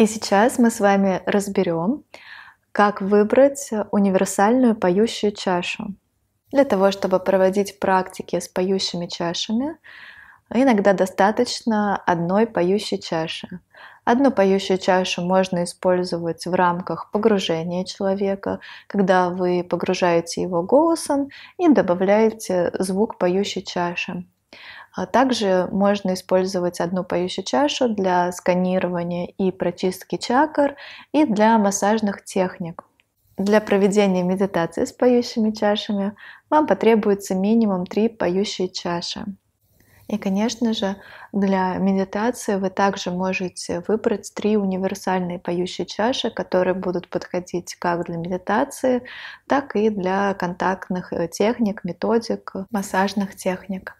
И сейчас мы с вами разберем, как выбрать универсальную поющую чашу. Для того, чтобы проводить практики с поющими чашами, иногда достаточно одной поющей чаши. Одну поющую чашу можно использовать в рамках погружения человека, когда вы погружаете его голосом и добавляете звук поющей чаши. А также можно использовать одну поющую чашу для сканирования и прочистки чакр и для массажных техник. Для проведения медитации с поющими чашами вам потребуется минимум три поющие чаши. И, конечно же, для медитации вы также можете выбрать три универсальные поющие чаши, которые будут подходить как для медитации, так и для контактных э, техник, методик, массажных техник.